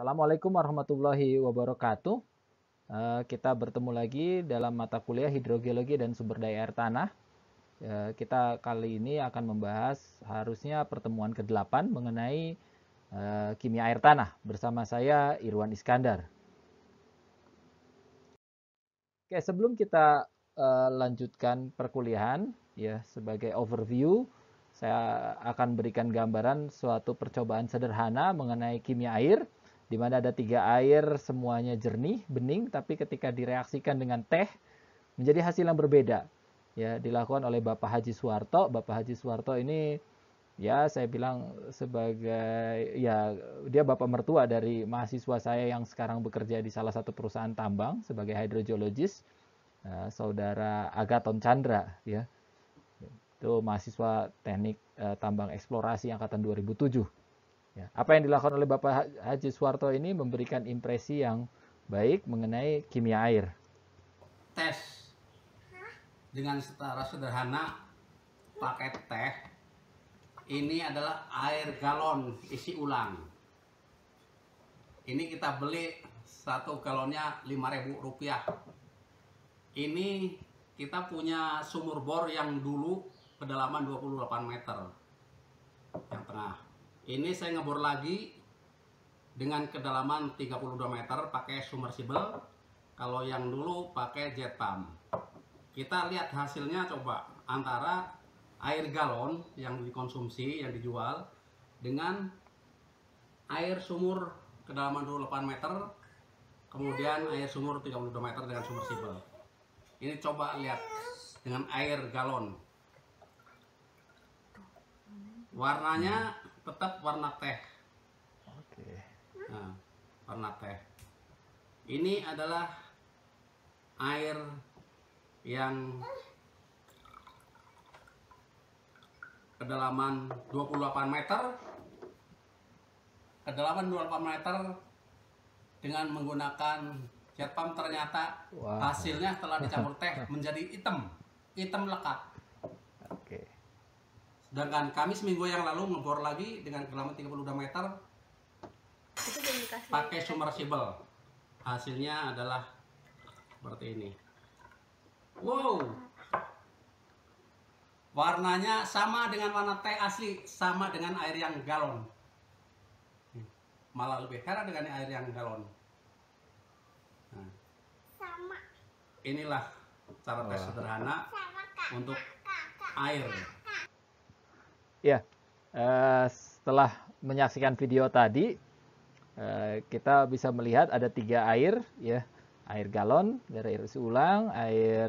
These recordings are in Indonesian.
Assalamualaikum warahmatullahi wabarakatuh. Eh, kita bertemu lagi dalam mata kuliah hidrogeologi dan sumber daya air tanah. Eh, kita kali ini akan membahas harusnya pertemuan ke-8 mengenai eh, kimia air tanah bersama saya Irwan Iskandar. Oke, sebelum kita lanjutkan perkuliahan ya sebagai overview saya akan berikan gambaran suatu percobaan sederhana mengenai kimia air di mana ada tiga air semuanya jernih, bening, tapi ketika direaksikan dengan teh menjadi hasil yang berbeda. Ya, dilakukan oleh Bapak Haji Suwarto. Bapak Haji Suwarto ini ya saya bilang sebagai ya dia bapak mertua dari mahasiswa saya yang sekarang bekerja di salah satu perusahaan tambang sebagai hidrogeologis, ya, saudara Agaton Chandra ya. Itu mahasiswa teknik eh, tambang eksplorasi angkatan 2007 Ya, apa yang dilakukan oleh Bapak Haji Suwarto ini memberikan impresi yang baik mengenai kimia air. Tes dengan secara sederhana pakai teh ini adalah air galon isi ulang. Ini kita beli satu galonnya 5000 rupiah. Ini kita punya sumur bor yang dulu kedalaman 28 meter yang tengah ini saya ngebor lagi dengan kedalaman 32 meter pakai submersible. Kalau yang dulu pakai jet pump. Kita lihat hasilnya coba antara air galon yang dikonsumsi, yang dijual dengan air sumur kedalaman 28 meter kemudian air sumur 32 meter dengan submersible ini coba lihat dengan air galon warnanya tetap warna teh. Oke. Nah, warna teh. Ini adalah air yang kedalaman 28 meter kedalaman 28 meter dengan menggunakan jet pump ternyata wow. hasilnya telah dicampur teh menjadi hitam hitam lekat dengan kami seminggu yang lalu ngebor lagi dengan kedalaman 32 meter pakai submersible. Hasilnya adalah seperti ini. Wow. Warnanya sama dengan warna teh asli, sama dengan air yang galon. Malah lebih heran dengan air yang galon. Nah. Sama. Inilah cara tes sederhana untuk air. Ya, uh, setelah menyaksikan video tadi, uh, kita bisa melihat ada tiga air, ya, air galon dari air isi ulang, air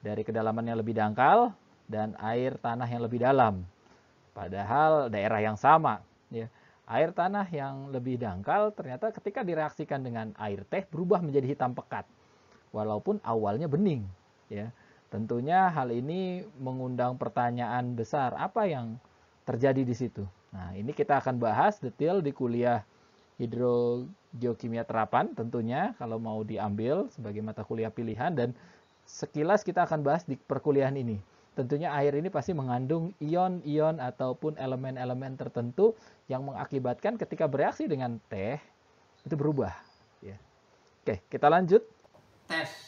dari kedalaman yang lebih dangkal, dan air tanah yang lebih dalam. Padahal daerah yang sama, ya. Air tanah yang lebih dangkal ternyata ketika direaksikan dengan air teh berubah menjadi hitam pekat. Walaupun awalnya bening, ya. Tentunya hal ini mengundang pertanyaan besar, apa yang terjadi di situ. Nah, ini kita akan bahas detail di kuliah hidrogeokimia terapan tentunya kalau mau diambil sebagai mata kuliah pilihan dan sekilas kita akan bahas di perkuliahan ini. Tentunya air ini pasti mengandung ion-ion ataupun elemen-elemen tertentu yang mengakibatkan ketika bereaksi dengan teh itu berubah. Ya. Oke, kita lanjut. Tes.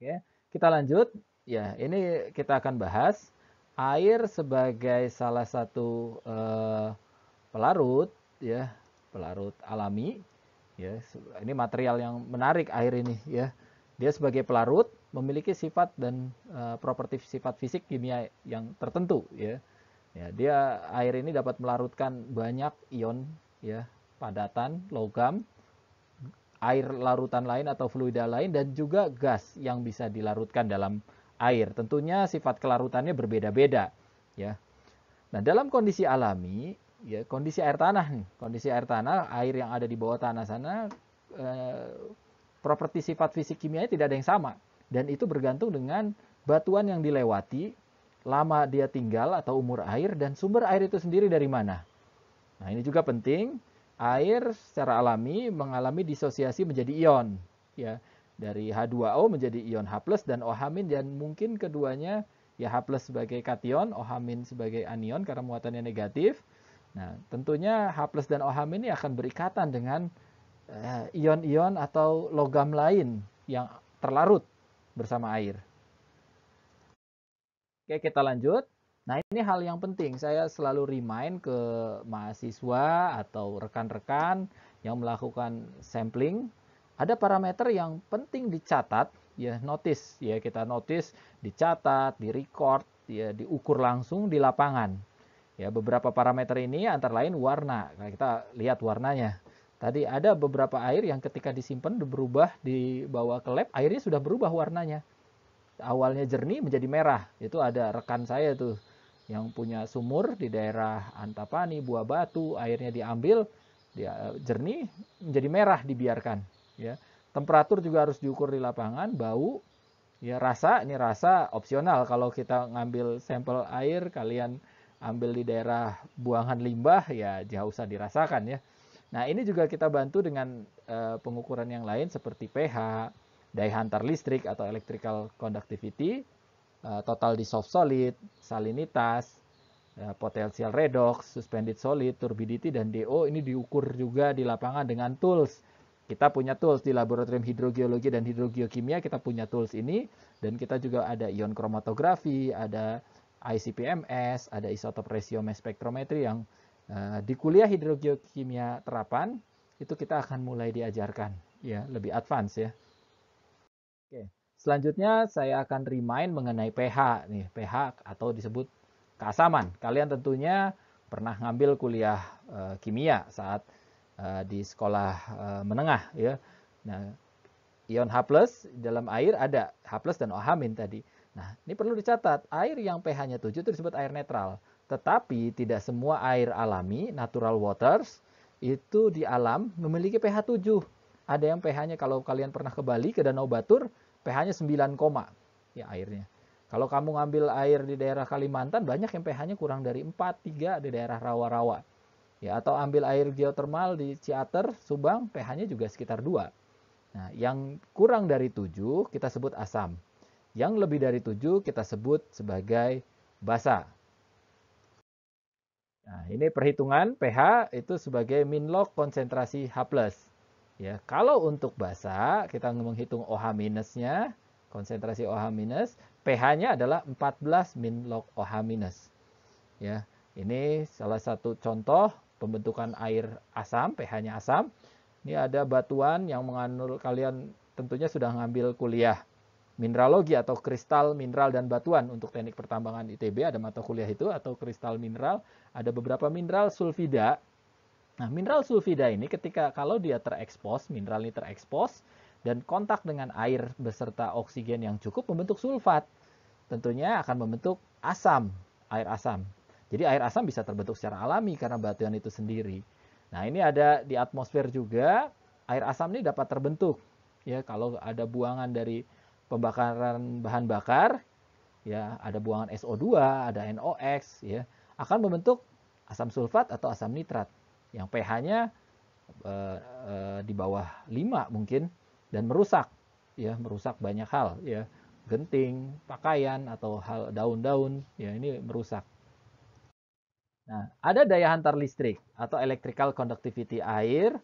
Oke, kita lanjut. Ya, ini kita akan bahas air sebagai salah satu eh, pelarut, ya, pelarut alami. Ya, ini material yang menarik air ini, ya. Dia sebagai pelarut memiliki sifat dan eh, properti sifat fisik kimia yang tertentu, ya. Ya, dia air ini dapat melarutkan banyak ion, ya, padatan, logam, air larutan lain atau fluida lain dan juga gas yang bisa dilarutkan dalam air. Tentunya sifat kelarutannya berbeda-beda, ya. Nah, dalam kondisi alami, ya kondisi air tanah nih, kondisi air tanah, air yang ada di bawah tanah sana eh, properti sifat fisik kimianya tidak ada yang sama dan itu bergantung dengan batuan yang dilewati, lama dia tinggal atau umur air dan sumber air itu sendiri dari mana. Nah, ini juga penting air secara alami mengalami disosiasi menjadi ion ya dari H2O menjadi ion H+ dan OH- dan mungkin keduanya ya H+ sebagai kation, OH- sebagai anion karena muatannya negatif. Nah, tentunya H+ dan OH- ini akan berikatan dengan eh, ion-ion eh, atau logam lain yang terlarut bersama air. Oke, kita lanjut. Nah, ini hal yang penting. Saya selalu remind ke mahasiswa atau rekan-rekan yang melakukan sampling, ada parameter yang penting dicatat, ya notice, ya kita notice, dicatat, direcord, ya diukur langsung di lapangan. Ya, beberapa parameter ini antara lain warna. Nah, kita lihat warnanya. Tadi ada beberapa air yang ketika disimpan berubah dibawa ke lab, airnya sudah berubah warnanya. Awalnya jernih menjadi merah. Itu ada rekan saya tuh yang punya sumur di daerah Antapani, Buah Batu, airnya diambil, dia eh, jernih menjadi merah dibiarkan, ya. Temperatur juga harus diukur di lapangan, bau, ya rasa, ini rasa opsional kalau kita ngambil sampel air kalian ambil di daerah buangan limbah ya jauh usah dirasakan ya. Nah, ini juga kita bantu dengan uh, pengukuran yang lain seperti pH, daya hantar listrik atau electrical conductivity, Eh, total dissolved solid, salinitas, ya, potensial redox, suspended solid, turbidity, dan DO ini diukur juga di lapangan dengan tools. Kita punya tools di laboratorium hidrogeologi dan hidrogeokimia, kita punya tools ini, dan kita juga ada ion kromatografi, ada ICP-MS, ada isotop ratio mass spectrometry yang uh, di kuliah hidrogeokimia terapan itu kita akan mulai diajarkan, ya lebih advance ya. Selanjutnya saya akan remind mengenai pH nih, pH atau disebut keasaman. Kalian tentunya pernah ngambil kuliah e, kimia saat e, di sekolah e, menengah ya. Nah, ion H+ dalam air ada H+ dan OH- tadi. Nah, ini perlu dicatat, air yang pH-nya 7 itu disebut air netral. Tetapi tidak semua air alami, natural waters, itu di alam memiliki pH 7. Ada yang pH-nya kalau kalian pernah ke Bali ke Danau Batur pH-nya 9, ya airnya. Kalau kamu ngambil air di daerah Kalimantan, banyak yang pH-nya kurang dari 4, 3 di daerah rawa-rawa. Ya, atau ambil air geotermal di Ciater, Subang, pH-nya juga sekitar 2. Nah, yang kurang dari 7 kita sebut asam. Yang lebih dari 7 kita sebut sebagai basa. Nah, ini perhitungan pH itu sebagai min log konsentrasi H+. Ya, kalau untuk basa kita menghitung OH minusnya, konsentrasi OH minus, pH-nya adalah 14 min log OH minus. Ya, ini salah satu contoh pembentukan air asam, pH-nya asam. Ini ada batuan yang mengandung kalian tentunya sudah mengambil kuliah mineralogi atau kristal mineral dan batuan untuk teknik pertambangan ITB ada mata kuliah itu atau kristal mineral ada beberapa mineral sulfida Nah, mineral sulfida ini ketika kalau dia terekspos, mineral ini terekspos dan kontak dengan air beserta oksigen yang cukup membentuk sulfat. Tentunya akan membentuk asam, air asam. Jadi air asam bisa terbentuk secara alami karena batuan itu sendiri. Nah, ini ada di atmosfer juga air asam ini dapat terbentuk ya kalau ada buangan dari pembakaran bahan bakar ya ada buangan SO2, ada NOx ya akan membentuk asam sulfat atau asam nitrat yang pH-nya e, eh, e, eh, di bawah 5 mungkin dan merusak ya merusak banyak hal ya genting pakaian atau hal daun-daun ya ini merusak nah ada daya hantar listrik atau electrical conductivity air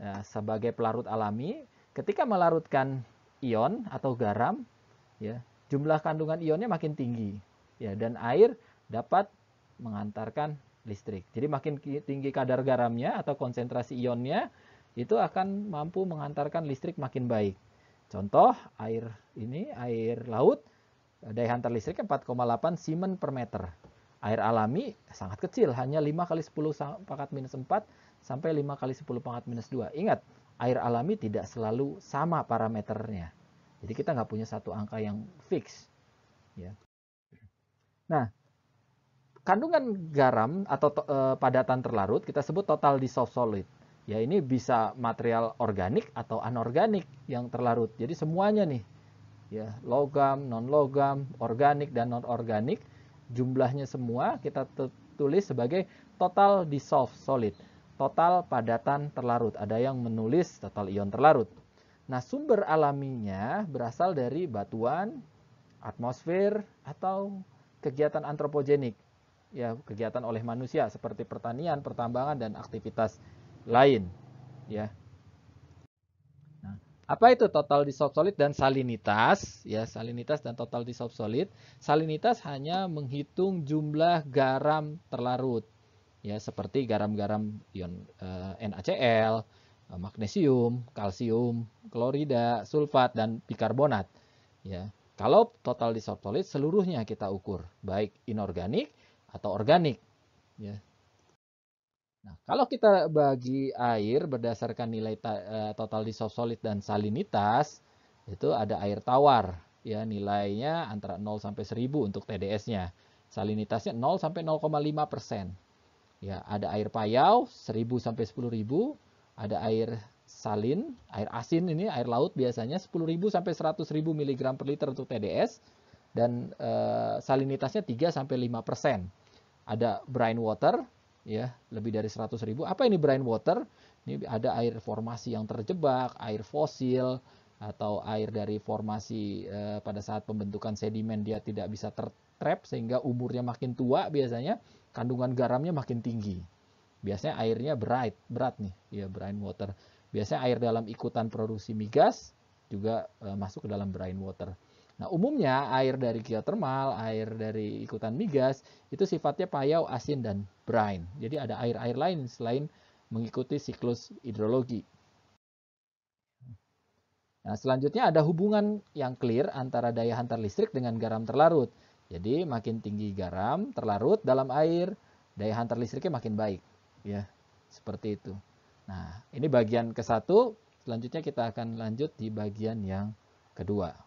ya, sebagai pelarut alami ketika melarutkan ion atau garam ya jumlah kandungan ionnya makin tinggi ya dan air dapat mengantarkan listrik. Jadi makin tinggi kadar garamnya atau konsentrasi ionnya itu akan mampu mengantarkan listrik makin baik. Contoh air ini air laut daya hantar listrik 4,8 siemen per meter. Air alami sangat kecil hanya 5 kali 10 pangkat minus 4 sampai 5 kali 10 pangkat minus 2. Ingat air alami tidak selalu sama parameternya. Jadi kita nggak punya satu angka yang fix. Ya. Nah, kandungan garam atau e, padatan terlarut kita sebut total dissolved solid. Ya ini bisa material organik atau anorganik yang terlarut. Jadi semuanya nih ya logam, non logam, organik dan non organik jumlahnya semua kita tulis sebagai total dissolved solid. Total padatan terlarut. Ada yang menulis total ion terlarut. Nah, sumber alaminya berasal dari batuan, atmosfer, atau kegiatan antropogenik ya kegiatan oleh manusia seperti pertanian, pertambangan dan aktivitas lain ya. Nah, apa itu total solid dan salinitas? Ya, salinitas dan total solid Salinitas hanya menghitung jumlah garam terlarut. Ya, seperti garam-garam ion eh, NaCl, eh, magnesium, kalsium, klorida, sulfat dan bikarbonat. Ya. Kalau total solid seluruhnya kita ukur, baik inorganik atau organik. Ya. Nah, kalau kita bagi air berdasarkan nilai eh, total disosolid dan salinitas, itu ada air tawar. ya Nilainya antara 0 sampai 1000 untuk TDS-nya. Salinitasnya 0 sampai 0,5 persen. Ya, ada air payau 1000 sampai 10.000, ada air salin, air asin ini air laut biasanya 10.000 sampai 100.000 mg per liter untuk TDS dan e, salinitasnya 3 sampai 5%. Ada brine water ya, lebih dari 100 ribu. Apa ini brine water? Ini ada air formasi yang terjebak, air fosil atau air dari formasi e, pada saat pembentukan sedimen dia tidak bisa tertrap sehingga umurnya makin tua biasanya kandungan garamnya makin tinggi. Biasanya airnya bright, berat nih, ya brine water. Biasanya air dalam ikutan produksi migas juga e, masuk ke dalam brine water. Nah, umumnya air dari geotermal, air dari ikutan migas itu sifatnya payau, asin dan brine. Jadi ada air-air lain selain mengikuti siklus hidrologi. Nah, selanjutnya ada hubungan yang clear antara daya hantar listrik dengan garam terlarut. Jadi makin tinggi garam terlarut dalam air, daya hantar listriknya makin baik, ya. Seperti itu. Nah, ini bagian ke satu selanjutnya kita akan lanjut di bagian yang kedua.